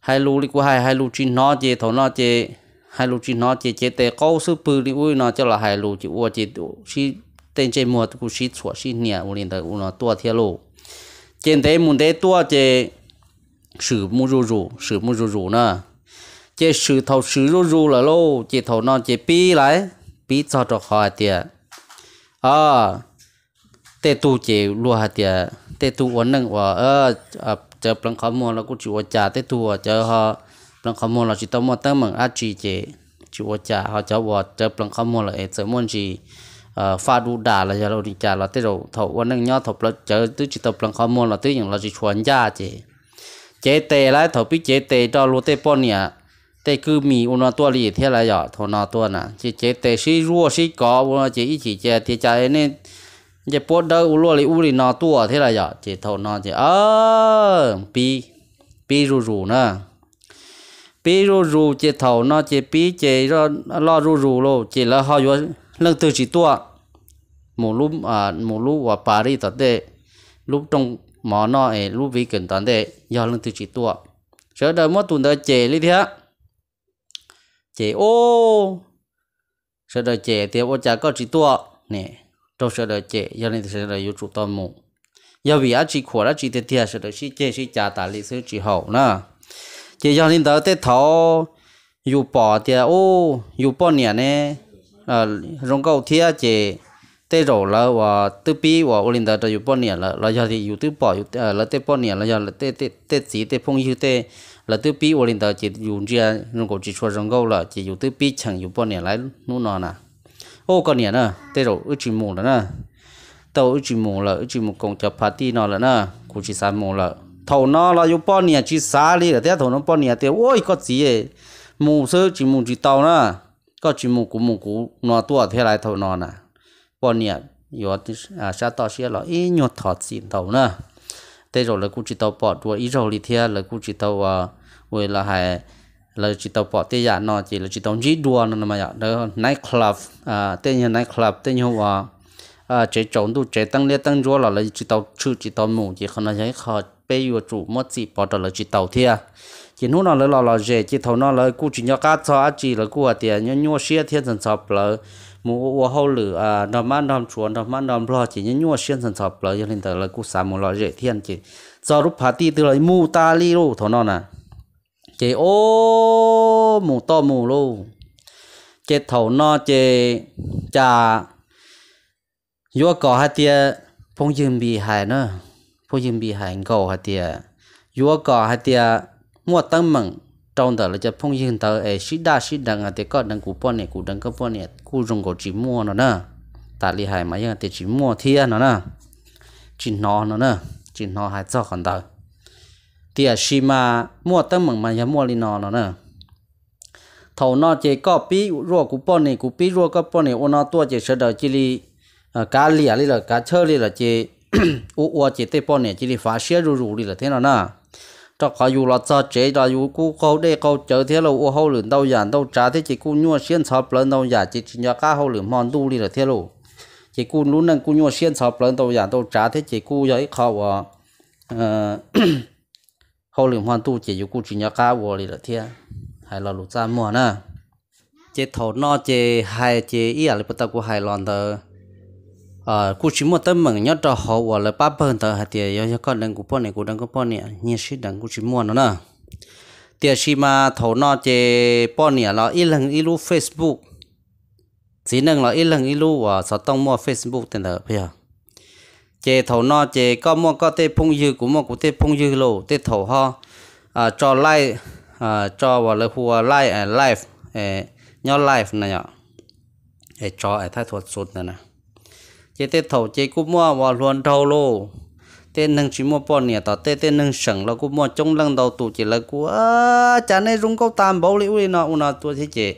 hai lù đi qua hai hai lù chỉ nó chỉ thổ nó chỉ hai lù chỉ nó chỉ chỉ tệ câu sư bự đi ui nó cho là hai lù chỉ ua chỉ chỉ tên chỉ mua cũng chỉ chua chỉ nhẹ u liền tới u nó tua thiệt lù trên thế muốn thế tua chỉ sử mu rù rù sử mu rù rù nè chỉ sử thầu sử rù rù là lô chỉ thầu nó chỉ pi lại pi cho cho khỏi tiệt à tê tu chỉ lùa tiệt tê tu uốn nâng và ờ à, เจอปลังขมมลเราก็จิวจ่าเตตัวเจอฮอปลังขมมลเราจิตมอตั้งเหมืองอาจีเจจิวจ่าเขาจาวอดเจอปลังขมมลเราเอเจอมอนจีฟาดูด่าเราจะเราดจ่าเราเตเราถอวันนึงย่อถอเราเจอตืจิตปลังขมมลเราตือย่างเราจิชวนญาเจเจเตแลถอพี่เจเตจอรูเตปอนเนี่ยเตคือมีอุณตัวลีเท่าไรอย่าทนอตัวน่ะเจเจเตช้รั่วช้กอวันเจอีจีเจเตจ่าเนี่ย giờ bố đỡ u lô li u li nó tua thế là giờ chỉ thâu nó chỉ ơ pi pi rù rù nè pi rù rù chỉ thâu nó chỉ pi chỉ lo lo rù rù lo chỉ là họ vô lần từ chỉ tua một lúc à một lúc và Paris tận đây lúc trong mỏ nó ấy lúc vi cần tận đây giờ lần từ chỉ tua sợ đời mất tuần đời chè lý thế chè ô sợ đời chè thì ô chả có chỉ tua nè 都是的姐，要你是的有主动母，要比阿只苦了只的天是的是姐是家打理是之后呢，姐要你到这头有八的哦，有半年呢，呃，容够天姐。tới rồi là và tới bi và ở đó rồi bao nhiêu là ờ, là giờ thì tới bỏ à, là tới bỏ nè, là giờ là tới tới tới chỉ tới phong yêu tới là tới bi ở đó chỉ dùng ra nó có chỉ cho rằng câu là chỉ dùng tới bi chẳng dùng bỏ nè lại nó nọ nè ô còn nhỉ nè tê rồi ư chỉ mù là nè tàu ư chỉ mù là ư chỉ mù cùng cho party nó là nè cũng chỉ sáng mù là thầu nó là yêu bao nhỉ chỉ sáng đi là thế thầu nó bao nhỉ thế ôi có gì ấy mù sơ chỉ mù chỉ tàu nè có chỉ mù cũng mù cũng nó tua thế lại thầu nó nè bao nhỉ yo à sa tao xe là ít nhọt thọt xin tàu nè tê rồi là cũng chỉ tàu bỏ đuôi, ít rồi thì thế là cũng chỉ tàu à với là hai lời chỉ tàu bỏ tiền giả nó chỉ là chỉ tàu chỉ đua nó mà giả dạ, đó night club à tên như night club tên như hoa à chế trộn đủ chế tăng liệt tăng đua là lời chỉ tàu chữ chỉ tàu mù chỉ không nói thấy khó bây giờ chủ mất gì bỏ đó là chỉ tàu thia chỉ nó lời là là dễ chỉ tàu nó lời cụ chỉ nhau cá cho chỉ là cụ tiền nhau nhau xe thiên thần sập là mù ô hậu lử à nằm ăn nằm chuồn nằm ăn nằm lo chỉ nhau nhau xe thần sập là cho nên là cụ sắm mù là dễ thiên chỉ do lúc party từ lời mù ta li luôn thầu nó nè chị ô mù to mù luôn chị thầu no chị trà yo có hai tia phong dương bị hại nữa phong dương bị hại cầu hai tia yo có hai tia mua tăng mừng trong đó là cho phong dương tờ ấy sĩ đa sĩ đằng à thì có đằng cụ bọn này cụ đằng có bọn này cụ dùng cổ chỉ mua nó nữa tại lý hại mà nhưng thì chỉ mua thiên nó nữa chỉ nó nó nữa chỉ nó hai cho còn tờ tia shi mà mua tâm mừng mà mua li nọ nó nè thầu nó chỉ có bí rùa của bọn này của bí rùa có này ô nó tua chỉ sợ đời chỉ li ờ, cá lìa li cá chơ li là u u chỉ tê bọn này chỉ li phá xé rù rù li là thế nào nè cho khỏi dù là cho chế là dù cú câu đê câu chở thế là u hậu lửng đâu giản đâu trả thế chỉ cú nhua xiên sập lớn đâu giả chỉ chỉ nhà cá hậu lửng mòn đu li là thế lù chỉ cú lún nâng cú nhua xiên sập lớn đâu giản đâu trả thế chỉ cú giấy khâu à 后林欢度姐有故去 nhà cá 我里了天，还老路站么呢？这头脑这还这一样不得过海浪的，呃，故去么等门要着好我了八本的还得要要搞人古半年古人古半年，你是人故去么呢呢？第是嘛头脑这半年了，一人一路 Facebook，只能了一人一路啊，才当么 Facebook 等的不要。chế thổ nó chế có mua có tê phong dư cũng mua cũng tê phong dư lô tê thổ ho à cho lại à cho vào lời hùa lại à life à nhỏ life này nhở à cho à thay thuật sụt này nè chế tê thổ chế cũng mua vào luôn đầu lô tê nâng chỉ mua bọn nè tao tê tê nâng sừng là cũng mua trong lần đầu tụ chỉ là cũng à chả nên rung câu tam bảo liu nó nọ tôi thế chế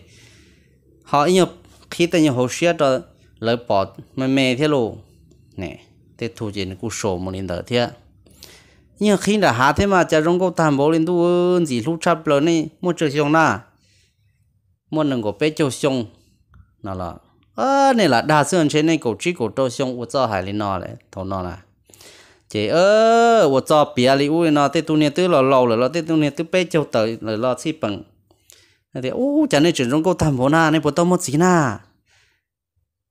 họ nhập khi tay nhập hồ sơ rồi lời bỏ mày mày thế lô nè thế thu chỉ cú sổ một lần đỡ thiệt, nhưng khi đã hạ thế mà cha rong câu tham bố lên tu ơn gì lúc chắp lớn này mua chơi xong na muốn nâng cổ bé chơi xong nó là ơ này là đa số anh trên này cổ chỉ cổ trâu xong của cho hải lên nó đấy thầu nó là chị ơ của cho bia li ui nó tê tu nè tứ lò lò lò tê tu nè tứ bé chơi tới lò lò xí bằng thế ô chả nên chuyển rong câu tham bố na này bố tao mất gì na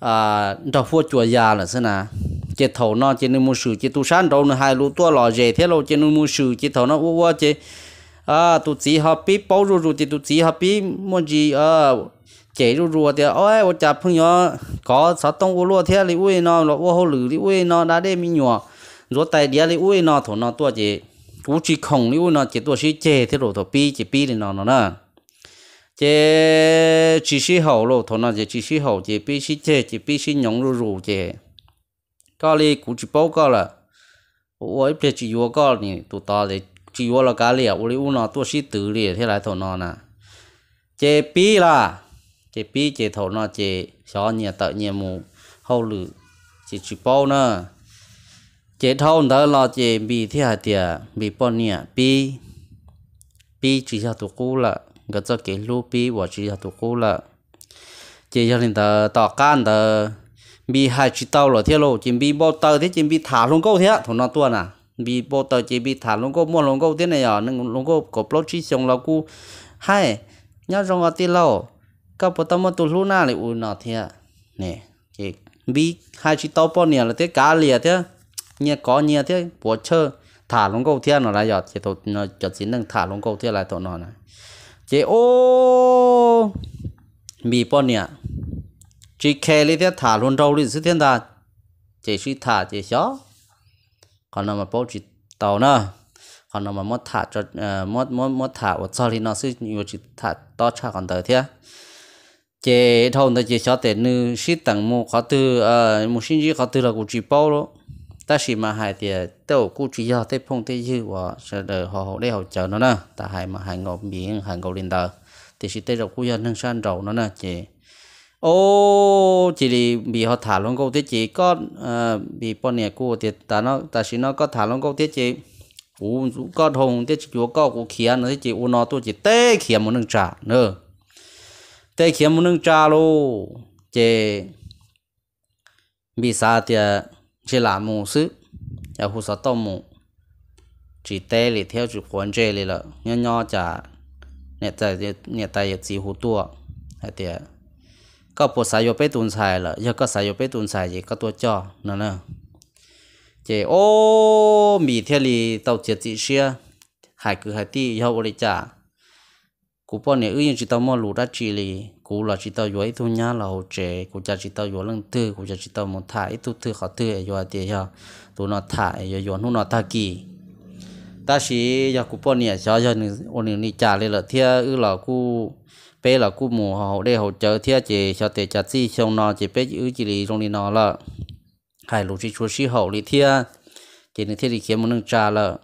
à đầu phố chùa già là thế nào chế thầu nó chế nên mua sử chế tu sản đâu nữa hai lũ tua lò dễ thế lâu chế nên mua sử chế thầu nó u u chế à tu chỉ họ bí bao ru ru chế tu chỉ họ bí mua gì à chế ru ru thì ôi tôi chả phong nhỏ có sáu tông u lúa thế li uy nó lọ u hồ lử li uy nó đã đem mi nhỏ rồi tài địa li uy nó thổ nó tua chế cú chỉ không li uy nó chế tua sĩ chế thế rồi thổ bí chế bí li nó nó nè chế chỉ sĩ hậu lộ thôn là chế chỉ sĩ hậu chế bị sĩ chế chế bị sĩ nhúng rù rù chế có li cũng chỉ báo cáo là ôi bây chỉ vô cáo nè tụ ta để chỉ vô là cá liệt ôi u nó tua sĩ tử liệt thế lại thôn nào nè chế bị là chế bị chế thôn nào chế xó nhà tự nhà mù hậu lử chế chỉ báo nè chế thôn đó là chế bị thế hạt tiệt bị bao nè bị bị chỉ cho tụ cú là cái bi bi bi bi bi bi là là, là là ta hai thế thế chỉ chỉ chỉ chỉ thì thả thả này à, có ก็จะเกลูปีว่าชีหาตุกูละเจียรินเตต่อการเตบีหาชิตเอาหรอเที่ยวจิมบีโบเตอที่จิมบีถาลงก็เที่ยถนนตัวน่ะบีโบเตอจิมบีถาลงก็มั่วลงก็เที่ยเนี่ยนึงลงก็กบลดชีสงเรากูให้ nhau trong cái tiền lâu các bộ mà tu lu na lại u nọ thế nè chỉ bi hai chị tao bao nhiêu là thế cá liền thế nhà có nhà thế bộ chơi thả lông câu thế nó là giọt chỉ tụi nó giọt chỉ nâng thả lông câu thế lại tụi nó này chế ô mì bò nè chỉ khe lấy thế thả luôn đâu đi dưới thiên ta chế suy thả chế xó còn nào mà bố chỉ tàu nè còn nào mà mất thả cho ờ, mất mất mất thả ở sau thì nó sẽ nhiều chỉ thả to cha còn tới thế chế thôn tới chế xó để nữ sĩ tặng mua khó từ, ờ một sinh chỉ khó từ là của chỉ bao luôn ta chỉ mà hai thì tàu cụ chỉ do tới phong tới dư và sẽ đợi họ họ để họ chờ nó nè ta hai mà hai ngọc miếng hai ngọc lên tờ thì chỉ tới đầu cụ dân nâng san đầu nó nè chị ô chỉ đi bị họ thả luôn câu tiết chị có ờ, bị bọn nè cụ thì ta nó ta chỉ nó có thả luôn câu tiết chị u có thùng tiết chị có cụ khía nữa chị u nó tôi chỉ tê khía một nâng trả nữa tê khía một nâng trả luôn chị bị sao thì chỉ là mù sư và hú sợ tôm mù chỉ tê lì theo chủ quan chế lì lợ nhỏ nhỏ chả nè tài nè tài yết chỉ hú tua hay tiệt có bộ sai yo bê tuần sai lợ giờ có sai yo bê tuần sai gì có tua cho nè nè chỉ ô mì theo lì tàu chết chỉ xia hải cử hải ti yêu bồi trả cú bọn này ư chỉ tao mò lúa ra chỉ e e e li, cú là chỉ tao dối thu nhá là hỗ trợ cú cha chỉ tao dối lăng tư cú cha chỉ tao muốn thải tu tư khó tư dối tiền ha tu nó thải dối dối nó nó ta kỳ ta chỉ giờ cú bọn này cho cho ôn này đi trả lên là thia ư là cú bé là cú mù họ để hỗ trợ thia chỉ cho tiền trả chi xong nó chỉ bé ư chỉ li trong đi nó là hải lúa chỉ chúa sĩ hậu lì thia chỉ nên thia đi kiếm một nương trả là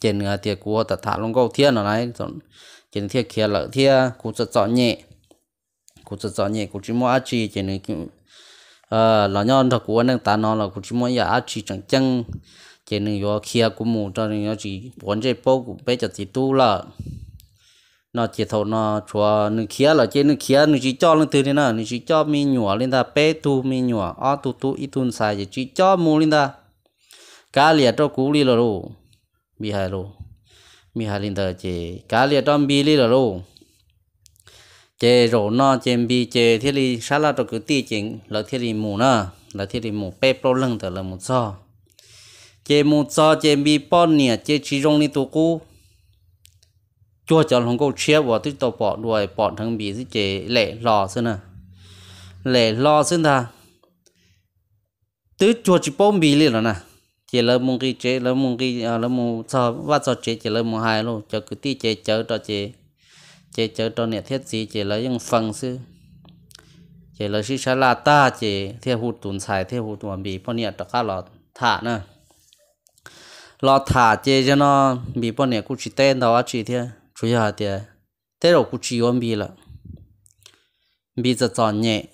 chỉ người tiệc cú ta thả lông câu thia nó này chỉ thiên kia lỡ thiên cụ sẽ chọn nhẹ cụ sẽ chọn nhẹ cụ chỉ mua ác chi chỉ nên ờ là nhon thật của anh ta nó là cụ chỉ mua nhà ác chẳng chăng chỉ nên do kia của mù cho nên nó chỉ bốn chế bố cũng bây giờ chỉ tu là nó chỉ thầu nó chùa nên kia là chỉ nên kia nên chỉ cho lên từ thế nào nên chỉ cho mi nhủa lên ta bé tu mi nhủa ó tu tu ít tu sai chỉ cho mù lên ta cá liệt cho cú đi rồi bị hại rồi mi hà linh tờ chế cá liệt đom bi li là lô chế rổ no chế bi chế thiết li sát la cho cứ ti chính là thiết li mù nè là thiết li mù pe pro lưng tờ là mù so chế mù so chế bi pon nè chế chỉ rong ni tu cú, chua cho lòng câu chia vào tức tàu bỏ đuôi, bỏ thằng bị gì chế lệ lò xưa nè lệ lò xưa ta tứ chua chỉ bom bì liền rồi nè chỉ lỡ mông cái chế lỡ mông cái à lỡ mông sao vắt sao chế chỉ lỡ mông hai luôn cho cứ ti chế chở cho chế chế chở cho nè thiết gì chỉ lỡ những phần sư chỉ lỡ xí xá la ta chế theo hụt tùn sai theo hụt tùn bị bọn nè tất cá lọt thả nè lọt thả chế cho nó bị bọn nè cũng chỉ tên đó chỉ thế chủ yếu là thế thế rồi cũng chỉ ôm bị là bị giờ chọn nhẹ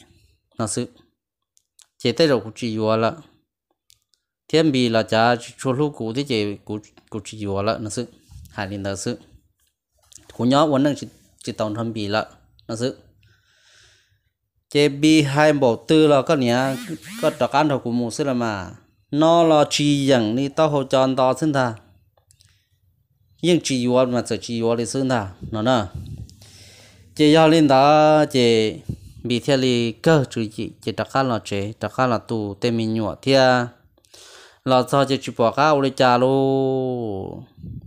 nó sư chế thế rồi cũng chỉ yếu là thiên bị là cha cho lúc cũ thế chỉ cũ cũ chỉ vừa là nó sự hai linh đó sự cũ nhớ vẫn đang chỉ chỉ tàu thiên bì là nó sự chế bị hai bộ tư là có nhá có đặc ăn học của mù sự là mà nó là chỉ rằng đi tao hồ tròn to xin ta nhưng chỉ vừa mà sợ chỉ vừa thì xin ta nó nè chế giao linh đó chế bị theo đi cơ chú chỉ đặc ăn là chế đặc ăn là tù tên mình nhỏ theo lò cho chỉ chụp bỏ cao lên trà lô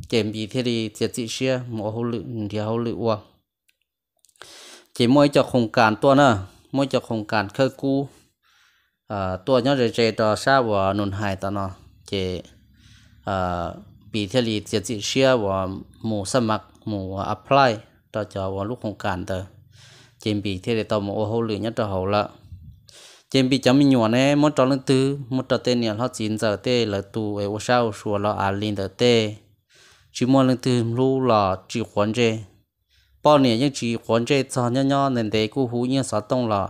chém bị thế thì chỉ chỉ xe mỏ hậu lự thì hậu lự qua chỉ mỗi cho khung cản tua nữa mỗi cho khung cản khơi cu à tua nhớ rồi chơi trò sao và nôn hại ta nó chỉ à bị thế thì chỉ chỉ xe và mù sâm mặc mù apply trò cho và lúc khung cản tờ chém bị thế thì tao mỏ hậu lự nhất trò hậu lợ trên bị chấm mình nhuận một muốn cho lần tư muốn cho tên nhà họ chín giờ tê là tù ấy vô sao xua lo à linh giờ tê chỉ muốn lần tư lu là chỉ quan chế bao nhiêu những chỉ quan chế cho nhau nhau nên để cú hú như sao tông là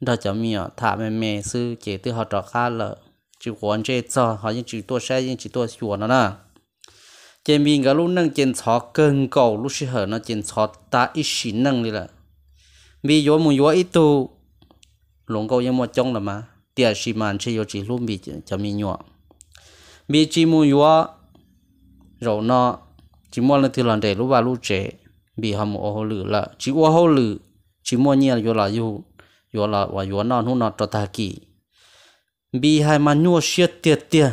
đó chấm mình thả mẹ mẹ sư chế tư họ trò khá là chỉ quan chế cho họ những chỉ tua xe những chỉ tua xua nó nè trên mình cái lúc nâng trên chó cơn cầu lúc xí hở nó trên chó ta ít xí nâng đi là vì vô mùi vô ít tu 龙沟也没种了嘛，第二是嘛，只有几路米叫米药，米几木药，rồi nó chỉ mua lên từ lần để lúc vào lúc bị hầm ô hồ lử là chỉ ô hồ lử chỉ mua nhiều rồi là yêu là và rồi nó nó nó cho ta bị hai mà nhua xiết tiệt tiệt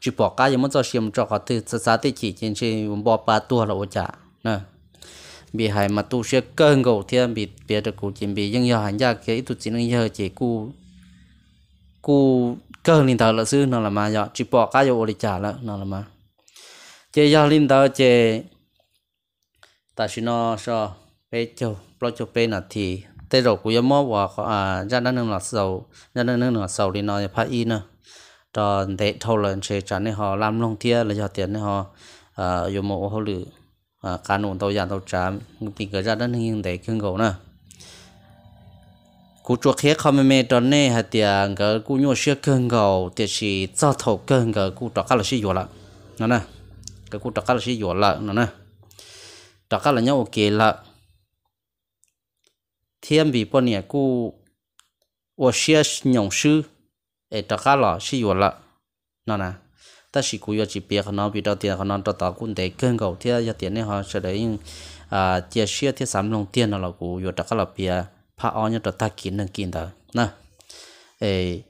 chỉ bỏ cái gì mà cho xem cho họ từ xa xa trên trên bỏ ba tua là ô chả nè bị hại mà tu sẽ cơn gầu thì bị bị được cụ chỉ bị dân giờ hành gia cái tu chỉ nên giờ chỉ cụ cụ cơ linh thờ là sư nó là mà giờ chỉ bỏ cái vô lịch trả là nó là mà chế giờ linh thờ chế ta xin nó so bé châu lo châu bé là thì tê rồi cũng giống mốt và à ra nó nương là sầu ra nó nương là sầu thì nó phải in nữa cho để thâu lên chế trả này họ làm long thia là cho tiền này họ à dùng một họ lử à cá nụ tàu giàn tàu chám, bị cái ra đất hiện đại kinh cầu nữa cú chuột khía không mê đó nè hạt tiền cái cú nhua xe kinh cầu thì chỉ cho thầu kinh cái cú trọ cá là xíu rồi nè nè cái cú trọ cá là xíu rồi nè nè trọ cá là nhau ok là Thêm vì bọn nè cú ô xe nhộng sư để trọ cá là xíu rồi nè nè ta chỉ cú yo chỉ biết nó bị đó tiền nó đó tạo cũng để cân gạo thì giờ tiền này họ sẽ để in à chia sẻ thì sắm lòng tiền nó là cú yo đó cái là bia phá on nhất đó ta kín nên kín đó nè ê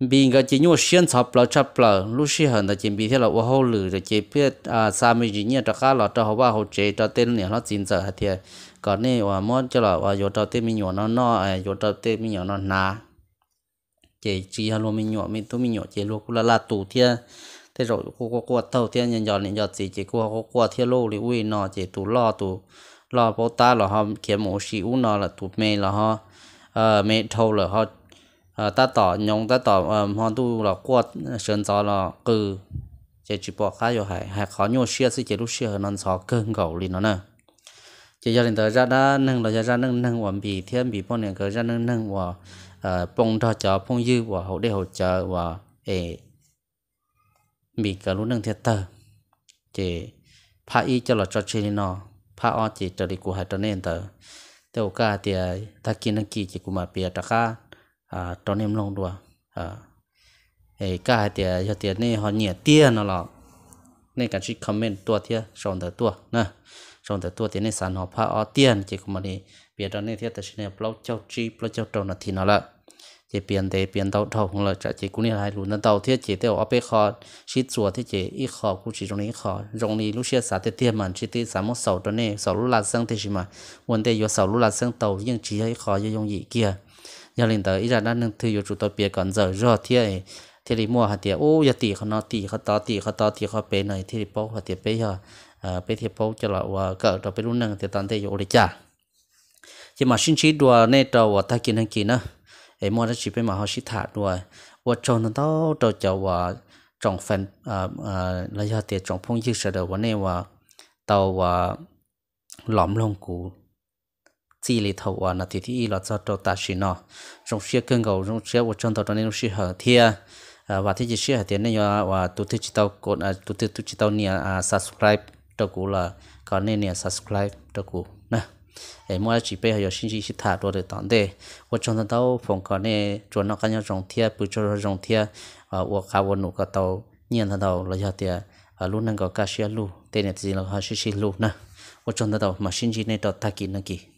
bị người chỉ nhu xuyên sập lỡ chập lỡ lúc xí hơn là chỉ bị thế là ô hô lử rồi chỉ biết à sao mình chỉ nhớ đó cái là đó họ bảo họ chế đó tên này nó chín giờ thì còn này và món cho là và yo đó tên mình nhỏ nó nó yo đó tên mình nhỏ nó nà chế chỉ hà lô mình nhọ mình tôi mình nhọ chế lô cũng là là tủ thia thế rồi cô cô cô tàu thia nhân dọn nhận dọn gì chế cô cô cô thia lô thì ui nọ chế tủ lo tủ lo bố ta là họ kiếm mổ xì u nọ là tủ mê là họ ờ, mê thâu là họ ờ, ta tỏ nhông ta tỏ ờ, họ tu là qua sơn gió là cừ chế chỉ bỏ khá rồi hải hải khó nhô xia sẽ chế lúc xia nó gió cơn gầu liền nó nè chế gia đình tới ra đã nâng là ra nâng nâng hoàn bị thiên bị bọn này cỡ ra nâng nâng hoàn ปงทอจอพงยืว่าเขาได้เขาเจอว่าเอ มีการรุณงเทเตอร์เจพระอีจหลอดจอดเชนินอพระออจิตริกูหายตอนเนนเตอร์เต้ากาเตียทักกินนักกีจิกุมาเปียตะก้าตอนเนมลงดัวเอ้ก้าเตียยาเตียนี่เขาเหนียเตี้ยนหรอกในการชี้คอมเมนต์ตัวเทียส่งแต่ตัวนะส่งแต่ตัวเตียในสารหอพระออเตี้ยนจิกุมานี่ biển đó nên thiết ta xin là plau châu chi plau châu trâu nó thì nó là chỉ biển để biển tàu tàu không là trả chỉ cũng như hai lùn tàu tàu thiết chỉ tiêu ở bên kho chỉ chùa thiết chỉ ít kho cũng chỉ trong này kho trong này lúc xưa xã thiết tiền mà chỉ thiết xã một sầu đó này sầu lúc là sáng thế gì mà vấn đề do sầu lúc là sáng tàu nhưng chỉ hay kho do dùng gì kia giờ lên tới ít ra đã nâng thư yêu chủ tàu bia còn giờ rồi thiết thì đi mua hạt tiệt ô giờ tỷ họ nó tỷ họ to tỷ họ to tỷ họ bé này thì đi bao hạt tiệt bé giờ à ờ, bé thì bao cho là ờ, cỡ đó bé luôn nâng thì toàn thế yêu đi trả chỉ mà xin chỉ đùa nè trò và ta kia năng kia nữa em muốn ra chỉ bên mà họ chỉ thả đùa và tròn nó đó trò chào và trong phần à à là do tiền trong phong dư sở đồ vấn đề và tàu và lõm lông cũ chỉ lì thầu và là thì thì là cho trò ta xin nó trong xe cơn gầu trong xe và trong tàu đó nên xe hở thia à, và thế chỉ xe hở tiền này và tụt thế chỉ tàu cột à tụt thế tụt chỉ tàu nia à subscribe trò cũ là còn nên nia subscribe trò cũ em mua chỉ bây giờ sinh chỉ thả đồ để tận đây và trong đó phòng cái này cho nó cái nhau rong thia bự cho rong thia à và cả và cái tàu nhiên thằng tàu là giờ thì à luôn năng có cá xia lu tên này thì là họ xí lu nè và trong đó mà sinh chỉ này tàu ta kỹ năng kỹ